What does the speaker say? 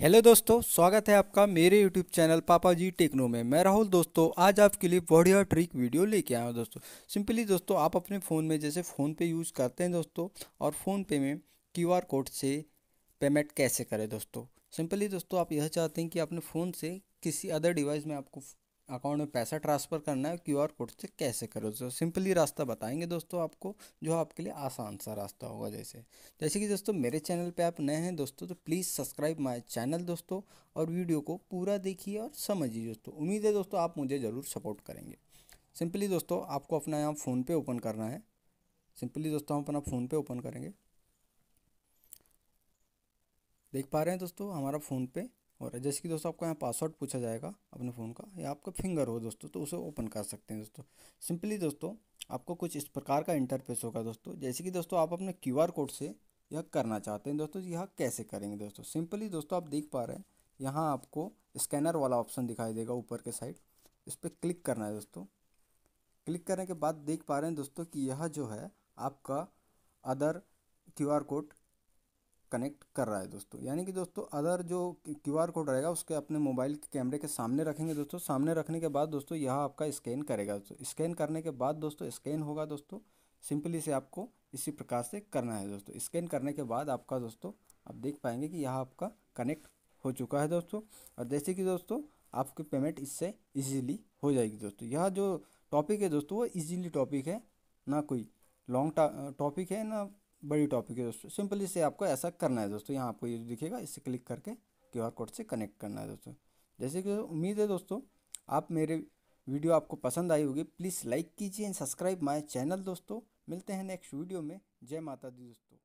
hello दोस्तों स्वागत है आपका मेरे यूट्यूब चैनल पापा जी टेक्नो में मैं राहुल दोस्तों आज आपके लिए बढ़िया ट्रिक वीडियो लेके आया हूँ दोस्तों सिंपली दोस्तों आप अपने फ़ोन में जैसे फ़ोन पे यूज़ करते हैं दोस्तों और फ़ोन पे में क्यूआर कोड से पेमेंट कैसे करें दोस्तों सिंपली दोस्तों आप यह चाहते हैं कि अपने फ़ोन से किसी अदर डिवाइस में आपको अकाउंट में पैसा ट्रांसफ़र करना है क्यू आर कोड से कैसे करो तो सिंपली रास्ता बताएंगे दोस्तों आपको जो आपके लिए आसान सा रास्ता होगा जैसे जैसे कि दोस्तों मेरे चैनल पे आप नए हैं दोस्तों तो प्लीज़ सब्सक्राइब माय चैनल दोस्तों और वीडियो को पूरा देखिए और समझिए दोस्तों उम्मीद है दोस्तों आप मुझे ज़रूर सपोर्ट करेंगे सिंपली दोस्तों आपको अपना यहाँ फ़ोनपे ओपन करना है सिंपली दोस्तों हम अपना फ़ोनपे ओपन करेंगे देख पा रहे हैं दोस्तों हमारा फ़ोनपे और जैसे कि दोस्तों आपको यहाँ पासवर्ड पूछा जाएगा अपने फ़ोन का या आपका फिंगर हो दोस्तों तो उसे ओपन कर सकते हैं दोस्तों सिंपली दोस्तों आपको कुछ इस प्रकार का इंटरफेस होगा दोस्तों जैसे कि दोस्तों आप अपने क्यू कोड से यह करना चाहते हैं दोस्तों यह कैसे करेंगे दोस्तों सिंपली दोस्तों आप देख पा रहे हैं यहाँ आपको स्कैनर वाला ऑप्शन दिखाई देगा ऊपर के साइड इस पर क्लिक करना है दोस्तों क्लिक करने के बाद देख पा रहे हैं दोस्तों कि यह जो है आपका अदर क्यू कोड कनेक्ट कर रहा है दोस्तों यानी कि दोस्तों अदर जो क्यू आर कोड रहेगा उसके अपने मोबाइल के कैमरे के सामने रखेंगे दोस्तों सामने रखने के बाद दोस्तों यह आपका स्कैन करेगा दोस्तों स्कैन करने के बाद दोस्तों स्कैन होगा दोस्तों सिंपली से आपको इसी प्रकार से करना है दोस्तों स्कैन करने के बाद आपका दोस्तों आप देख पाएंगे कि यह आपका कनेक्ट हो चुका है दोस्तों और जैसे कि दोस्तों आपकी पेमेंट इससे ईजीली हो जाएगी दोस्तों यह जो टॉपिक है दोस्तों वो ईजीली टॉपिक है ना कोई लॉन्ग टॉपिक है ना बड़ी टॉपिक है दोस्तों सिंपली इसे आपको ऐसा करना है दोस्तों यहाँ आपको ये दिखेगा इसे क्लिक करके क्यू आर कोड से कनेक्ट करना है दोस्तों जैसे कि उम्मीद है दोस्तों आप मेरे वीडियो आपको पसंद आई होगी प्लीज़ लाइक कीजिए एंड सब्सक्राइब माय चैनल दोस्तों मिलते हैं नेक्स्ट वीडियो में जय माता दी दोस्तों